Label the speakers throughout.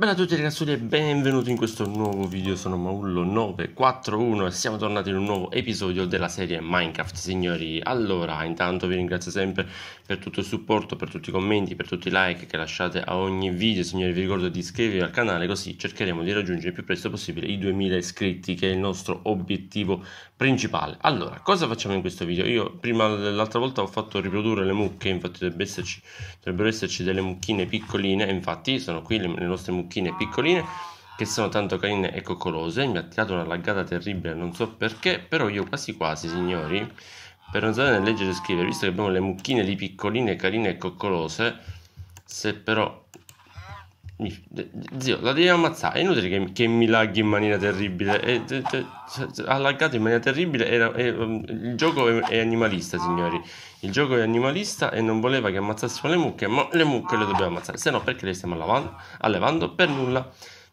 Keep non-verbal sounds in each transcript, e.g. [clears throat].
Speaker 1: Bella a tutti ragazzi e benvenuti in questo nuovo video, sono Maullo941 e siamo tornati in un nuovo episodio della serie Minecraft signori Allora, intanto vi ringrazio sempre per tutto il supporto, per tutti i commenti, per tutti i like che lasciate a ogni video Signori vi ricordo di iscrivervi al canale così cercheremo di raggiungere il più presto possibile i 2000 iscritti che è il nostro obiettivo principale Allora, cosa facciamo in questo video? Io prima dell'altra volta ho fatto riprodurre le mucche, infatti dovrebbero esserci, dovrebbero esserci delle mucchine piccoline Infatti sono qui le, le nostre mucche zucchine piccoline che sono tanto carine e coccolose. Mi ha tirato una laggata terribile, non so perché, però io quasi quasi, signori, per non sapere leggere e scrivere, visto che abbiamo le mucchine lì piccoline, carine e coccolose, se però Zio, la devi ammazzare. È inutile che, che mi laghi in maniera terribile. È, è, è, ha laggato in maniera terribile. Um, il gioco è, animalista, signori. Il gioco è animalista e non voleva che ammazzassimo le mucche, ma le mucche le dobbiamo ammazzare. Se no, perché le stiamo allevando? allevando? Per nulla.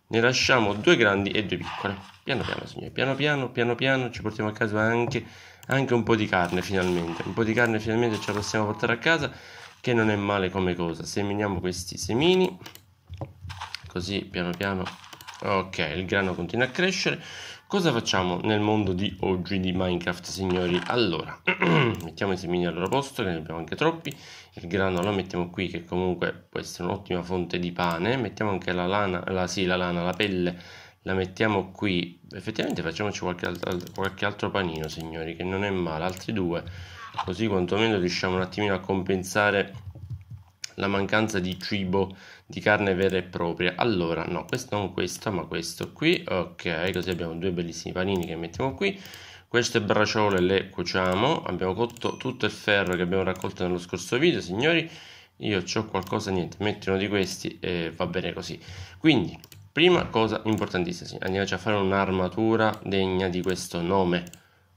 Speaker 1: Ne lasciamo due grandi e due piccole. Piano piano, signori. Piano piano, piano piano, ci portiamo a casa anche, anche un po' di carne, finalmente. Un po' di carne, finalmente, ce la possiamo portare a casa, che non è male come cosa. Seminiamo questi semini così piano piano ok il grano continua a crescere cosa facciamo nel mondo di oggi di minecraft signori allora [clears throat] mettiamo i semini al loro posto che ne abbiamo anche troppi il grano lo mettiamo qui che comunque può essere un'ottima fonte di pane mettiamo anche la lana la, sì, la lana la pelle la mettiamo qui effettivamente facciamoci qualche altro, qualche altro panino signori che non è male altri due così quantomeno riusciamo un attimino a compensare la mancanza di cibo di carne vera e propria allora no questo non questo ma questo qui ok così abbiamo due bellissimi panini che mettiamo qui queste braciole le cuociamo abbiamo cotto tutto il ferro che abbiamo raccolto nello scorso video signori io ho qualcosa niente metti uno di questi e va bene così quindi prima cosa importantissima andiamoci a fare un'armatura degna di questo nome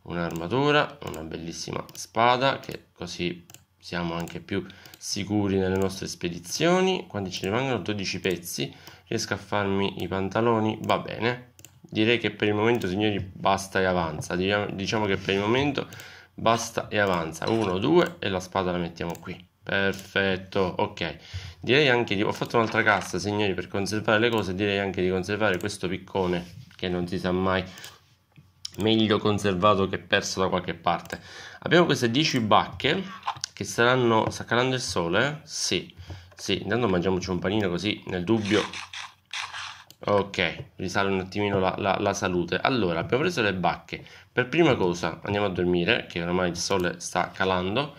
Speaker 1: un'armatura una bellissima spada che così siamo anche più sicuri nelle nostre spedizioni. Quando ci rimangono 12 pezzi, riesco a farmi i pantaloni, va bene. Direi che per il momento, signori, basta e avanza. Diciamo che per il momento basta e avanza. 1, 2 e la spada la mettiamo qui. Perfetto, ok. Direi anche di... Ho fatto un'altra cassa, signori, per conservare le cose. Direi anche di conservare questo piccone, che non si sa mai meglio conservato che perso da qualche parte. Abbiamo queste 10 bacche che saranno... sta calando il sole? Eh? Sì, sì, intanto mangiamoci un panino così nel dubbio. Ok, risale un attimino la, la, la salute. Allora, abbiamo preso le bacche. Per prima cosa andiamo a dormire, che ormai il sole sta calando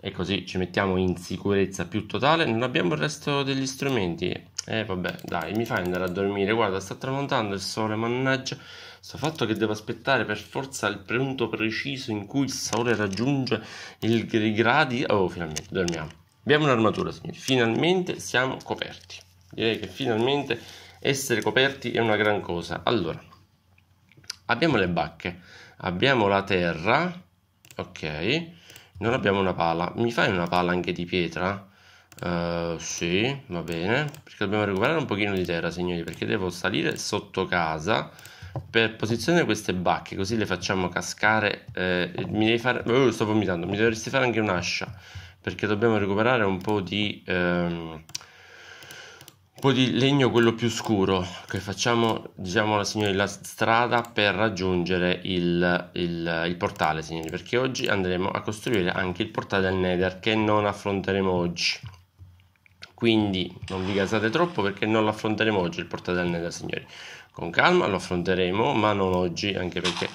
Speaker 1: e così ci mettiamo in sicurezza più totale. Non abbiamo il resto degli strumenti. Eh vabbè, dai, mi fai andare a dormire. Guarda, sta tramontando il sole, mannaggia. Sto fatto che devo aspettare per forza il punto preciso in cui il sole raggiunge il, i gradi. Oh, finalmente, dormiamo. Abbiamo un'armatura, signori. Finalmente siamo coperti. Direi che finalmente essere coperti è una gran cosa. Allora, abbiamo le bacche, abbiamo la terra, ok. Non abbiamo una pala. Mi fai una pala anche di pietra? Uh, sì, va bene. Perché dobbiamo recuperare un pochino di terra, signori, perché devo salire sotto casa per posizionare queste bacche così le facciamo cascare eh, mi devi fare oh, sto vomitando mi dovresti fare anche un'ascia perché dobbiamo recuperare un po' di ehm, un po' di legno quello più scuro che facciamo diciamo alla signori la strada per raggiungere il, il, il portale signori perché oggi andremo a costruire anche il portale del nether che non affronteremo oggi quindi non vi gasate troppo perché non l'affronteremo oggi il portale del nether signori con calma lo affronteremo, ma non oggi, anche perché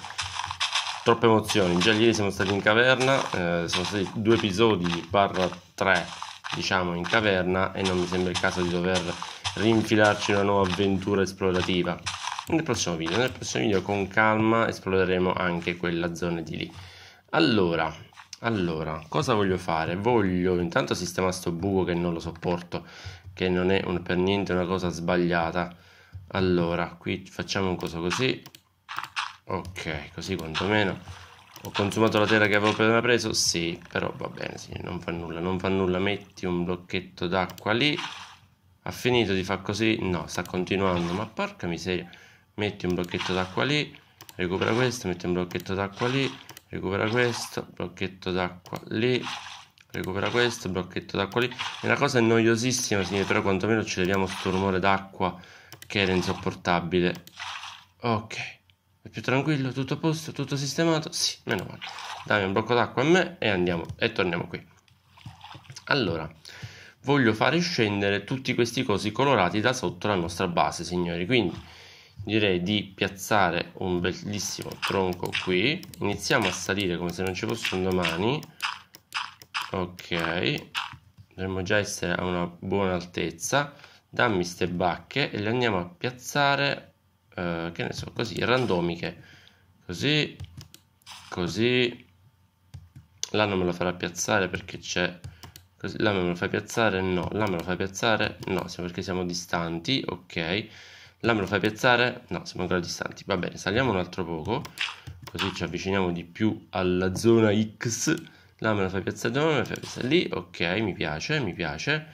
Speaker 1: troppe emozioni. Già ieri siamo stati in caverna, eh, sono stati due episodi, barra tre, diciamo, in caverna e non mi sembra il caso di dover rinfilarci una nuova avventura esplorativa. Nel prossimo video, nel prossimo video con calma esploreremo anche quella zona di lì. Allora, allora, cosa voglio fare? Voglio intanto sistemare sto buco che non lo sopporto, che non è un, per niente una cosa sbagliata allora qui facciamo un coso così ok così quantomeno ho consumato la terra che avevo appena preso sì però va bene sì, non fa nulla non fa nulla metti un blocchetto d'acqua lì ha finito di far così no sta continuando ma porca miseria metti un blocchetto d'acqua lì recupera questo metti un blocchetto d'acqua lì recupera questo blocchetto d'acqua lì recupera questo blocchetto d'acqua lì è una cosa noiosissima signori però quantomeno ci leviamo sto rumore d'acqua perché era insopportabile. Ok. È più tranquillo, tutto a posto, tutto sistemato? Sì, meno male. Dammi un blocco d'acqua a me e andiamo. E torniamo qui. Allora, voglio fare scendere tutti questi cosi colorati da sotto la nostra base, signori. Quindi direi di piazzare un bellissimo tronco qui. Iniziamo a salire come se non ci fosse un domani. Ok. Dovremmo già essere a una buona altezza dammi ste bacche e le andiamo a piazzare eh, che ne so così randomiche così così là non me lo farà piazzare perché c'è così là me lo fa piazzare no là me lo fa piazzare no siamo perché siamo distanti ok là me lo fa piazzare no siamo ancora distanti va bene saliamo un altro poco così ci avviciniamo di più alla zona X là me lo fa piazzare dove me lo fa piazzare lì ok mi piace mi piace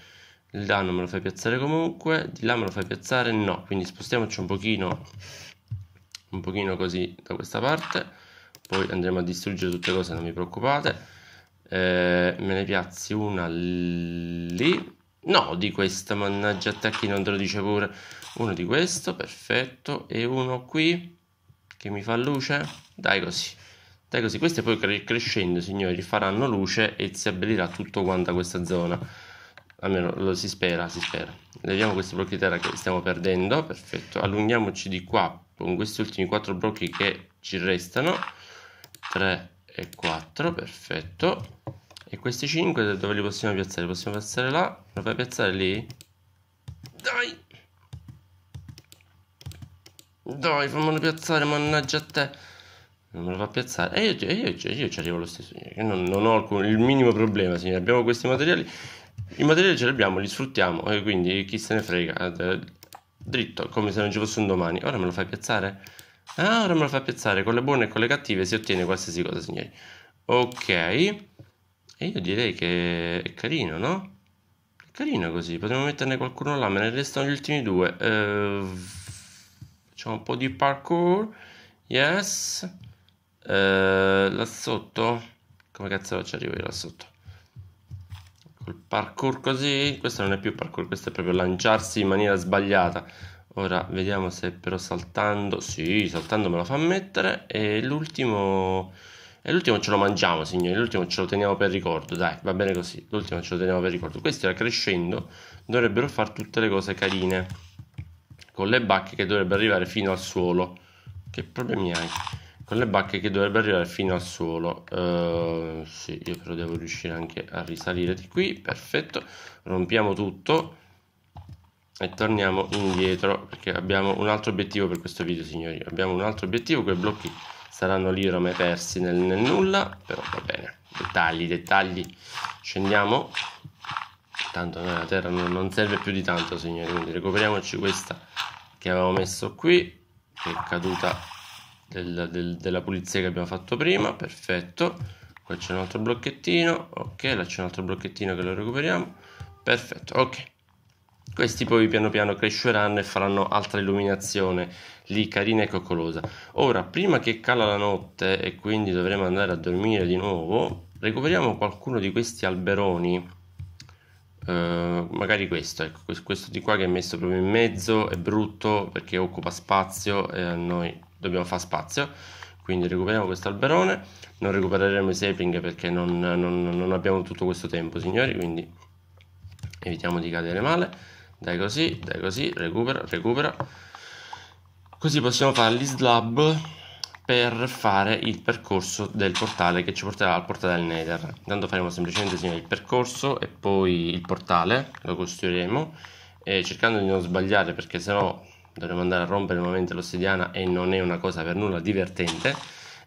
Speaker 1: il danno me lo fai piazzare comunque di là me lo fai piazzare no quindi spostiamoci un pochino un pochino così da questa parte poi andremo a distruggere tutte le cose non vi preoccupate eh, me ne piazzi una lì no di questa mannaggia attacchi non te lo dice pure uno di questo perfetto e uno qui che mi fa luce dai così dai così queste poi crescendo signori faranno luce e si abbellirà tutto quanto questa zona almeno lo si spera, si spera. Leviamo questi blocchi di terra che stiamo perdendo, perfetto. Allunghiamoci di qua con questi ultimi quattro blocchi che ci restano, 3 e 4, perfetto. E questi 5 dove li possiamo piazzare? Li possiamo piazzare là? Lo fai piazzare lì? Dai! Dai, fammelo piazzare, mannaggia a te! non me lo fa piazzare e eh, io, io, io, io ci arrivo lo stesso non, non ho alcun, il minimo problema signori abbiamo questi materiali i materiali ce li abbiamo, li sfruttiamo e quindi chi se ne frega, eh, dritto, come se non ci fosse un domani. Ora me lo fai piazzare? Ah, ora me lo fai piazzare, con le buone e con le cattive si ottiene qualsiasi cosa, signori. Ok, e io direi che è carino, no? È carino così, potremmo metterne qualcuno là, me ne restano gli ultimi due. Uh, facciamo un po' di parkour, yes. Uh, là sotto, come cazzo ci arrivo io là sotto? parkour così questo non è più parkour questo è proprio lanciarsi in maniera sbagliata ora vediamo se però saltando sì saltando me lo fa mettere e l'ultimo e l'ultimo ce lo mangiamo signori l'ultimo ce lo teniamo per ricordo dai va bene così l'ultimo ce lo teniamo per ricordo questi crescendo dovrebbero fare tutte le cose carine con le bacche che dovrebbero arrivare fino al suolo che problemi hai con le bacche che dovrebbe arrivare fino al suolo uh, sì io però devo riuscire anche a risalire di qui perfetto rompiamo tutto e torniamo indietro perché abbiamo un altro obiettivo per questo video signori abbiamo un altro obiettivo quei blocchi saranno lì ormai persi nel, nel nulla però va bene dettagli dettagli scendiamo tanto noi la terra non, non serve più di tanto signori quindi recuperiamoci questa che avevamo messo qui che è caduta del, del, della pulizia che abbiamo fatto prima perfetto qua c'è un altro blocchettino ok là c'è un altro blocchettino che lo recuperiamo perfetto ok questi poi piano piano cresceranno e faranno altra illuminazione lì carina e coccolosa ora prima che cala la notte e quindi dovremo andare a dormire di nuovo recuperiamo qualcuno di questi alberoni eh, magari questo ecco questo di qua che è messo proprio in mezzo è brutto perché occupa spazio e a noi dobbiamo fare spazio quindi recuperiamo questo alberone non recupereremo i sapling perché non, non, non, abbiamo tutto questo tempo signori quindi evitiamo di cadere male dai così, dai così, recupera, recupera così possiamo fare gli slab per fare il percorso del portale che ci porterà al portale del nether intanto faremo semplicemente signori, il percorso e poi il portale lo costruiremo e cercando di non sbagliare perché sennò dovremmo andare a rompere nuovamente l'ossidiana e non è una cosa per nulla divertente.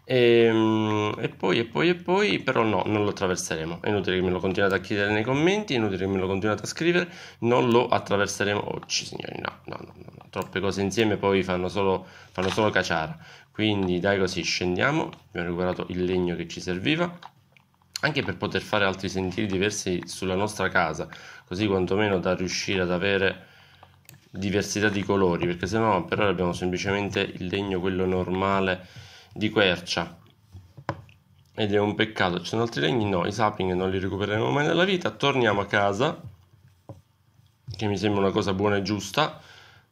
Speaker 1: E, ehm, e, poi, e poi, e poi, però no, non lo attraverseremo. È inutile che me lo continuate a chiedere nei commenti, è inutile che me lo continuate a scrivere, non lo attraverseremo oggi, oh, signori. No, no, no, no. troppe cose insieme poi fanno solo, fanno solo caciara. Quindi dai così, scendiamo, abbiamo recuperato il legno che ci serviva, anche per poter fare altri sentieri diversi sulla nostra casa, così quantomeno da riuscire ad avere diversità di colori perché se no per ora abbiamo semplicemente il legno quello normale di quercia ed è un peccato ci sono altri legni no i sapping non li recupereremo mai nella vita torniamo a casa che mi sembra una cosa buona e giusta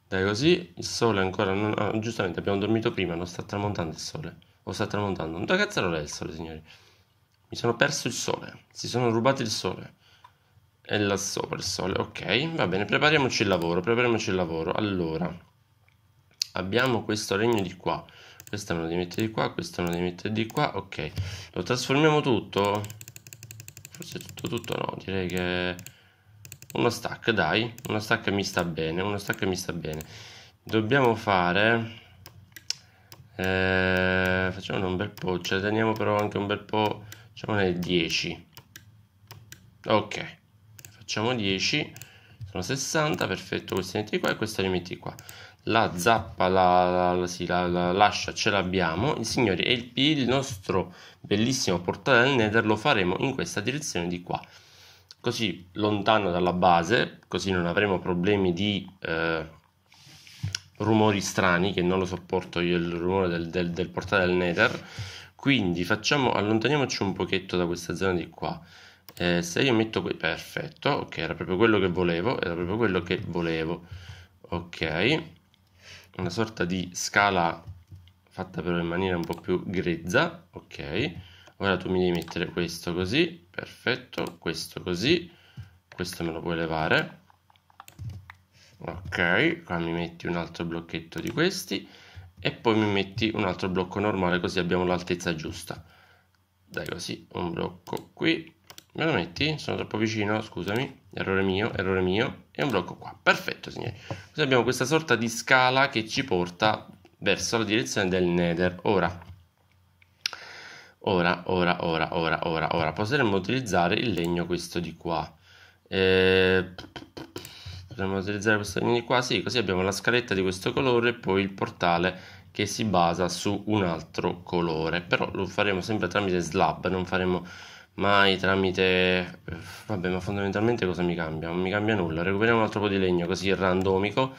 Speaker 1: dai così il sole ancora non ah, giustamente abbiamo dormito prima non sta tramontando il sole o sta tramontando non da cazzarola è il sole signori mi sono perso il sole si sono rubato il sole è là sopra il sole ok va bene prepariamoci il lavoro prepariamoci il lavoro allora abbiamo questo regno di qua questa me lo devi mettere di qua questa me lo devi mettere di qua ok lo trasformiamo tutto forse tutto tutto no direi che uno stack dai uno stack mi sta bene uno stack mi sta bene dobbiamo fare eh, facciamone un bel po' ce ne teniamo però anche un bel po' facciamone 10 ok facciamo 10 sono 60 perfetto questi metti qua e questa li metti qua la zappa la, la, sì, la, la lascia ce l'abbiamo il signore e il, il nostro bellissimo portale del nether lo faremo in questa direzione di qua così lontano dalla base così non avremo problemi di eh, rumori strani che non lo sopporto io il rumore del, del, del portale del nether quindi facciamo, allontaniamoci un pochetto da questa zona di qua eh, se io metto qui perfetto ok era proprio quello che volevo era proprio quello che volevo ok una sorta di scala fatta però in maniera un po' più grezza ok ora tu mi devi mettere questo così perfetto questo così questo me lo puoi levare ok qua mi metti un altro blocchetto di questi e poi mi metti un altro blocco normale così abbiamo l'altezza giusta dai così un blocco qui me lo metti, sono troppo vicino, scusami, errore mio, errore mio, e un blocco qua. Perfetto, signori. Così abbiamo questa sorta di scala che ci porta verso la direzione del nether. Ora, ora, ora, ora, ora, ora, ora, potremmo utilizzare il legno questo di qua. Eh, potremmo utilizzare questo legno di qua, sì, così abbiamo la scaletta di questo colore e poi il portale che si basa su un altro colore. Però lo faremo sempre tramite slab, non faremo mai tramite... Eh, vabbè, ma fondamentalmente cosa mi cambia? Non mi cambia nulla. Recuperiamo un altro po' di legno così randomico,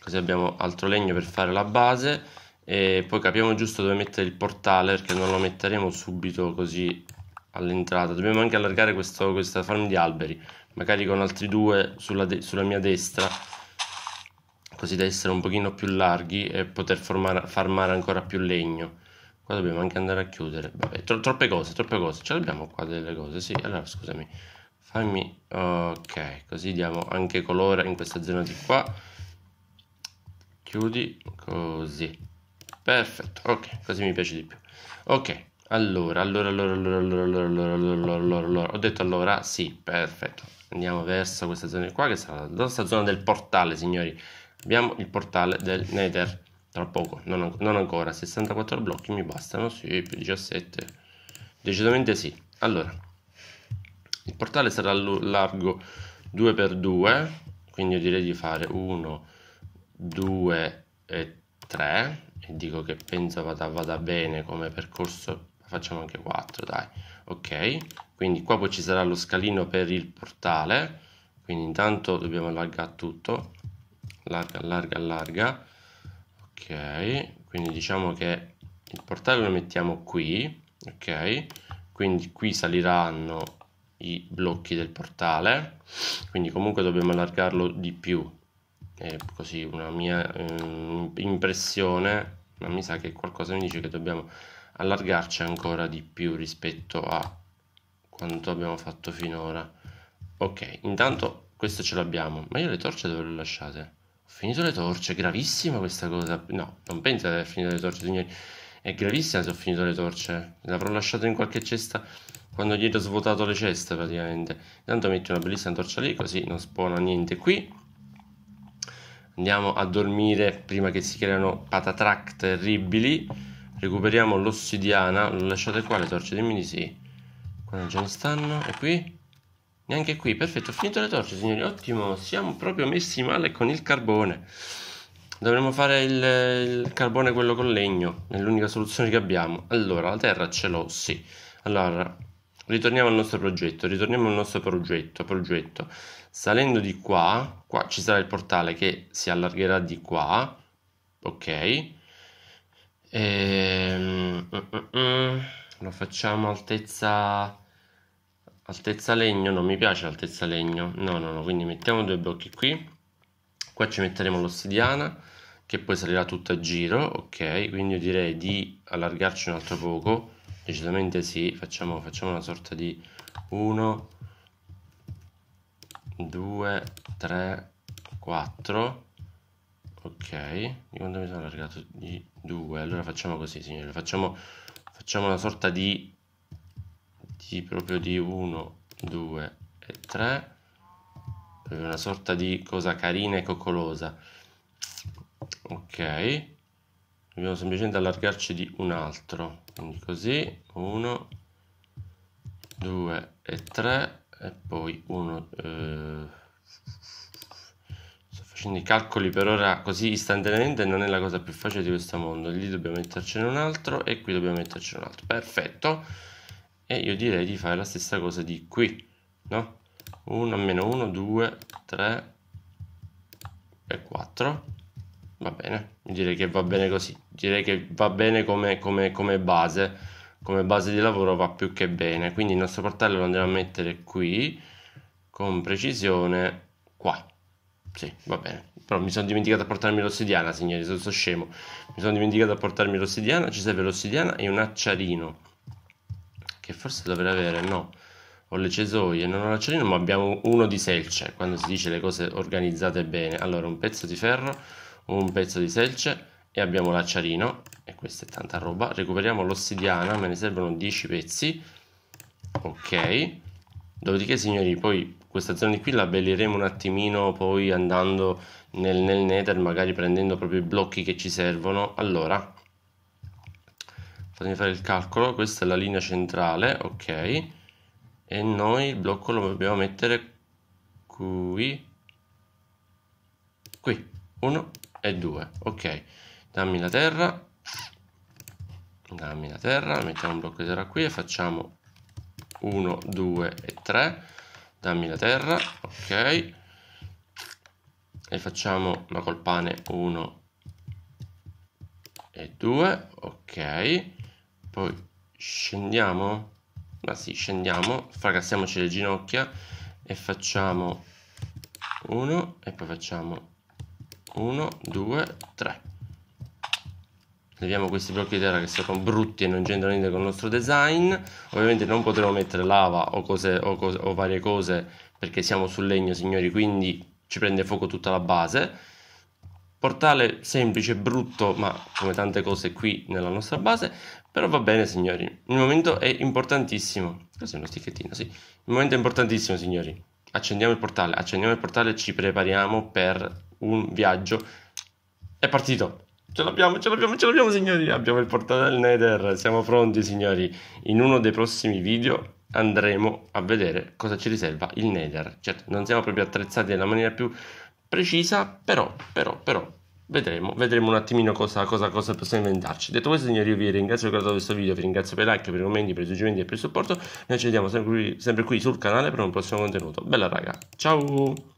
Speaker 1: così abbiamo altro legno per fare la base e poi capiamo giusto dove mettere il portale perché non lo metteremo subito così all'entrata. Dobbiamo anche allargare questo, questa farm di alberi, magari con altri due sulla, de sulla mia destra così da essere un pochino più larghi e poter formare, farmare ancora più legno ma dobbiamo anche andare a chiudere vabbè tro- troppe cose troppe cose ce l'abbiamo qua delle cose sì allora scusami fammi ok così diamo anche colore in questa zona di qua chiudi così perfetto ok così mi piace di più ok allora allora allora allora allora allora allora allora, allora. ho detto allora sì perfetto andiamo verso questa zona qua che sarà la nostra zona del portale signori abbiamo il portale del nether tra poco, non, non ancora, 64 blocchi mi bastano, sì, più 17, decisamente sì. Allora, il portale sarà largo 2x2, quindi io direi di fare 1, 2 e 3, e dico che penso vada, vada bene come percorso, facciamo anche 4, dai, ok, quindi qua poi ci sarà lo scalino per il portale, quindi intanto dobbiamo allargare tutto, larga, larga, larga ok quindi diciamo che il portale lo mettiamo qui ok quindi qui saliranno i blocchi del portale quindi comunque dobbiamo allargarlo di più è così una mia eh, impressione ma mi sa che qualcosa mi dice che dobbiamo allargarci ancora di più rispetto a quanto abbiamo fatto finora ok intanto questo ce l'abbiamo ma io le torce dove le lasciate? finito le torce, gravissima questa cosa. No, non penso di aver finito le torce, signori. È gravissima se ho finito le torce. Le avrò lasciate in qualche cesta quando gli ho svuotato le ceste praticamente. Intanto metto una bellissima torcia lì, così non spawna niente qui. Andiamo a dormire prima che si creano patatrac terribili. Recuperiamo l'ossidiana. lasciate qua le torce, dimmi di sì. Quando ce ne stanno. E qui? Neanche qui, perfetto, ho finito le torce signori, ottimo, siamo proprio messi male con il carbone. Dovremmo fare il, il carbone quello con legno, è l'unica soluzione che abbiamo. Allora, la terra ce l'ho, sì. Allora, ritorniamo al nostro progetto, ritorniamo al nostro progetto, progetto. Salendo di qua, qua ci sarà il portale che si allargherà di qua, ok. Ehm, mm, mm. mm. Lo facciamo altezza altezza legno non mi piace altezza legno no no no quindi mettiamo due blocchi qui qua ci metteremo l'ossidiana che poi salirà tutta a giro ok quindi io direi di allargarci un altro poco decisamente sì facciamo, facciamo una sorta di 1 2 3 4 ok di quanto mi sono allargato di 2 allora facciamo così signore facciamo, facciamo una sorta di di proprio di 1, 2 e 3 una sorta di cosa carina e coccolosa ok dobbiamo semplicemente allargarci di un altro quindi così 1 2 e 3 e poi 1 eh, sto facendo i calcoli per ora così istantaneamente non è la cosa più facile di questo mondo lì dobbiamo mettercene un altro e qui dobbiamo mettercene un altro perfetto e io direi di fare la stessa cosa di qui no? 1 meno 1 2 3 e 4 va bene direi che va bene così direi che va bene come, come, come base come base di lavoro va più che bene quindi il nostro portale lo andremo a mettere qui con precisione qua sì, va bene. Però mi sono dimenticato a portarmi l'ossidiana, signori, sono, sono scemo. Mi sono dimenticato a portarmi l'ossidiana, ci serve l'ossidiana e un acciarino che forse dovrei avere, no, ho le cesoie, non ho l'acciarino, ma abbiamo uno di selce, quando si dice le cose organizzate bene. Allora, un pezzo di ferro, un pezzo di selce e abbiamo l'acciarino, e questa è tanta roba. Recuperiamo l'ossidiana, me ne servono 10 pezzi, ok. Dopodiché, signori, poi questa zona di qui la abbelliremo un attimino, poi andando nel, nel nether, magari prendendo proprio i blocchi che ci servono. Allora, fatemi fare il calcolo, questa è la linea centrale, ok, e noi il blocco lo dobbiamo mettere qui, qui, 1 e 2, ok, dammi la terra, dammi la terra, mettiamo un blocco di terra qui e facciamo 1, 2 e 3, dammi la terra, ok, e facciamo la colpane 1 e 2, ok, poi scendiamo ma sì scendiamo fracassiamoci le ginocchia e facciamo 1 e poi facciamo 1 2 3 leviamo questi blocchi di terra che sono brutti e non c'entrano niente con il nostro design ovviamente non potremo mettere lava o, cose, o, cose, o varie cose perché siamo sul legno signori quindi ci prende fuoco tutta la base portale semplice, brutto, ma come tante cose qui nella nostra base. Però va bene, signori. Il momento è importantissimo. Cos'è uno sticchettino? Sì. Il momento è importantissimo, signori. Accendiamo il portale, accendiamo il portale, e ci prepariamo per un viaggio. È partito. Ce l'abbiamo, ce l'abbiamo, ce l'abbiamo, signori. Abbiamo il portale del Nether. Siamo pronti, signori. In uno dei prossimi video andremo a vedere cosa ci riserva il Nether. Certo, non siamo proprio attrezzati nella maniera più precisa, però, però, però, Vedremo, vedremo un attimino cosa, cosa, cosa possiamo inventarci. Detto questo, signori, io vi ringrazio per aver guardato questo video, vi ringrazio per i like, per i commenti, per i suggerimenti e per il supporto. Noi ci vediamo sempre qui, sempre qui sul canale per un prossimo contenuto. Bella raga, ciao!